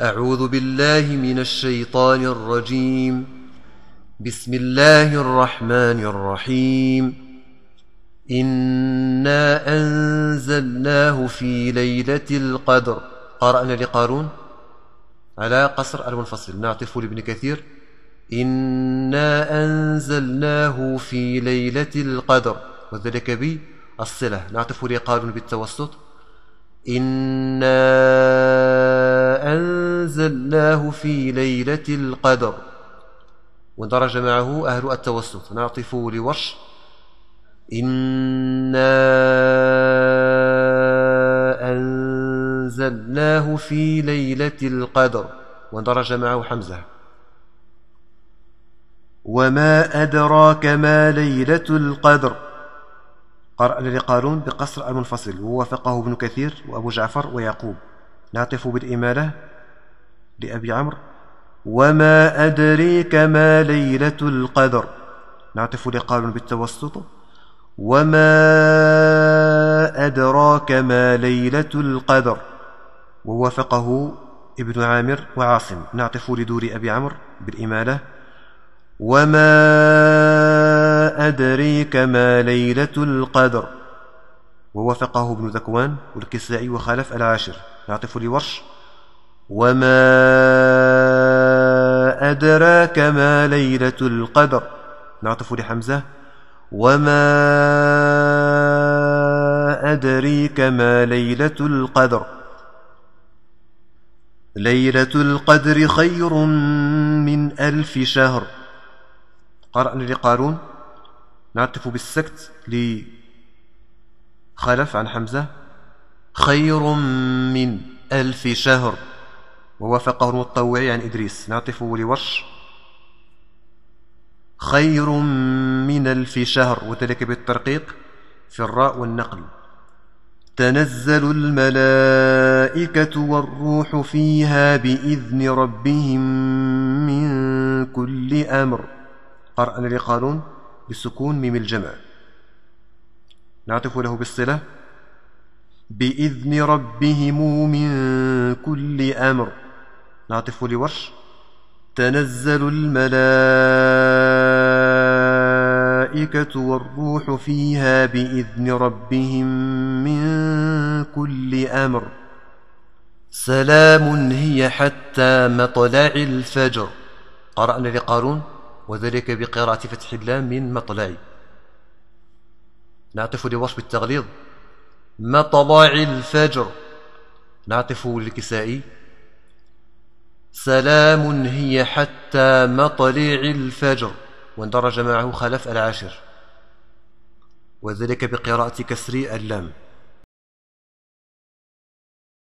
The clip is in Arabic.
أعوذ بالله من الشيطان الرجيم بسم الله الرحمن الرحيم إنا أنزلناه في ليلة القدر قرأنا لقارون على قصر المنفصل نعطف لابن كثير إنا أنزلناه في ليلة القدر وذلك بي الصلة نعطف لقارون بالتوسط إنا أنزلناه في ليلة القدر ودرج معه أهل التوسط نعطف لورش إنا أنزلناه في ليلة القدر ودرج معه حمزة وما أدراك ما ليلة القدر قرأ لقارون بقصر المنفصل ووافقه ابن كثير وأبو جعفر ويعقوب نعطف بالإمالة لأبي عمرو وما أدريك ما ليلة القدر نعطف لقال بالتوسط وما أدراك ما ليلة القدر ووافقه ابن عامر وعاصم نعطف لدور أبي عمرو بالإمالة وما أدريك ما ليلة القدر ووافقه ابن ذكوان والكسائي وخالف العاشر نعطف لورش وما أدراك ما ليلة القدر نعطف لحمزة وما أدريك ما ليلة القدر ليلة القدر خير من ألف شهر قرأنا لقارون نعطف بالسكت لخلف عن حمزة خير من ألف شهر ووافقه المطوعي عن إدريس نعطفه لورش خير من ألف شهر وذلك بالترقيق في الراء والنقل تنزل الملائكة والروح فيها بإذن ربهم من كل أمر قرأنا لقارون بسكون ميم الجمع نعطف له بالصلة بإذن ربهم من كل أمر نعطف لورش تنزل الملائكة والروح فيها بإذن ربهم من كل أمر سلام هي حتى مطلع الفجر قرأنا لقارون وذلك بقراءة فتح الله من مطلع نعطف لورش بالتغليظ مطلع الفجر نعطف للكسائي سلام هي حتى مطلع الفجر واندرج معه خلف العاشر وذلك بقراءة كسر اللام